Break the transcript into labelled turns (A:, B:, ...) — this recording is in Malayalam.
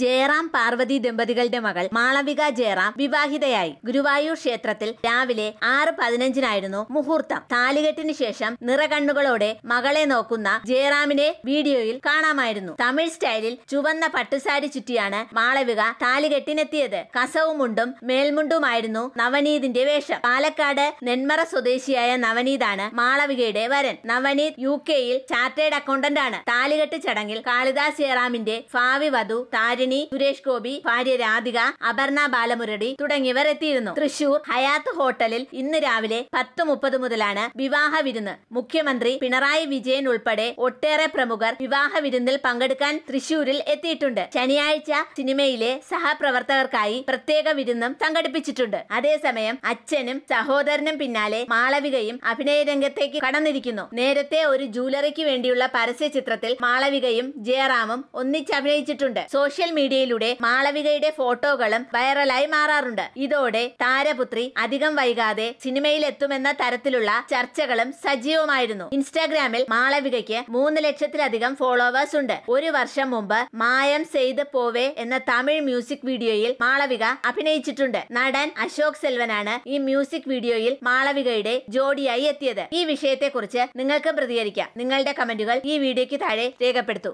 A: ജയറാം പാർവതി ദമ്പതികളുടെ മകൾ മാളവിക ജയറാം വിവാഹിതയായി ഗുരുവായൂർ ക്ഷേത്രത്തിൽ രാവിലെ ആറ് പതിനഞ്ചിനായിരുന്നു മുഹൂർത്തം താലികെട്ടിന് ശേഷം നിറകണ്ണുകളോടെ മകളെ നോക്കുന്ന ജയറാമിനെ വീഡിയോയിൽ കാണാമായിരുന്നു തമിഴ് സ്റ്റൈലിൽ ചുവന്ന പട്ടുസാരി ചുറ്റിയാണ് മാളവിക താലികെട്ടിനെത്തിയത് കസവുമുണ്ടും മേൽമുണ്ടുമായിരുന്നു നവനീതിന്റെ വേഷം പാലക്കാട് നെന്മറ സ്വദേശിയായ നവനീതാണ് മാളവികയുടെ വരൻ നവനീത് യു കെയിൽ ചാർട്ടേഡ് അക്കൗണ്ടന്റ് ആണ് താലികെട്ട് ചടങ്ങിൽ കാളിദാസ് ജയറാമിന്റെ ഭാവി വധു താരിണി സുരേഷ് ഗോപി ഭാര്യ രാധിക അപർണ ബാലമുരടി തുടങ്ങിയവർ എത്തിയിരുന്നു തൃശൂർ ഹയാത്ത് ഹോട്ടലിൽ ഇന്ന് രാവിലെ പത്ത് മുപ്പത് മുതലാണ് വിവാഹ വിരുന്ന് മുഖ്യമന്ത്രി പിണറായി വിജയൻ ഉൾപ്പെടെ ഒട്ടേറെ പ്രമുഖർ വിവാഹ വിരുന്നിൽ പങ്കെടുക്കാൻ തൃശൂരിൽ എത്തിയിട്ടുണ്ട് ശനിയാഴ്ച സിനിമയിലെ സഹപ്രവർത്തകർക്കായി പ്രത്യേക വിരുന്നും സംഘടിപ്പിച്ചിട്ടുണ്ട് അതേസമയം അച്ഛനും സഹോദരനും പിന്നാലെ മാളവികയും അഭിനയ രംഗത്തേക്ക് കടന്നിരിക്കുന്നു നേരത്തെ ഒരു ജൂലറിക്ക് വേണ്ടിയുള്ള പരസ്യ ചിത്രത്തിൽ മാളവികയും ജയറാമും ഒന്നിച്ചഭിനയിച്ചിട്ടുണ്ട് സോഷ്യൽ മീഡിയയിലൂടെ മാളവികയുടെ ഫോട്ടോകളും വൈറലായി മാറാറുണ്ട് ഇതോടെ താരപുത്രി അധികം വൈകാതെ സിനിമയിലെത്തുമെന്ന തരത്തിലുള്ള ചർച്ചകളും സജീവമായിരുന്നു ഇൻസ്റ്റാഗ്രാമിൽ മാളവികയ്ക്ക് മൂന്ന് ലക്ഷത്തിലധികം ഫോളോവേഴ്സ് ഉണ്ട് ഒരു വർഷം മുമ്പ് മായം ചെയ്ത് പോവേ എന്ന തമിഴ് മ്യൂസിക് വീഡിയോയിൽ മാളവിക അഭിനയിച്ചിട്ടുണ്ട് നടൻ അശോക് സെൽവനാണ് ഈ മ്യൂസിക് വീഡിയോയിൽ മാളവികയുടെ ജോഡിയായി എത്തിയത് ഈ വിഷയത്തെക്കുറിച്ച് നിങ്ങൾക്ക് പ്രതികരിക്കാം നിങ്ങളുടെ കമന്റുകൾ ഈ വീഡിയോയ്ക്ക് താഴെ രേഖപ്പെടുത്തും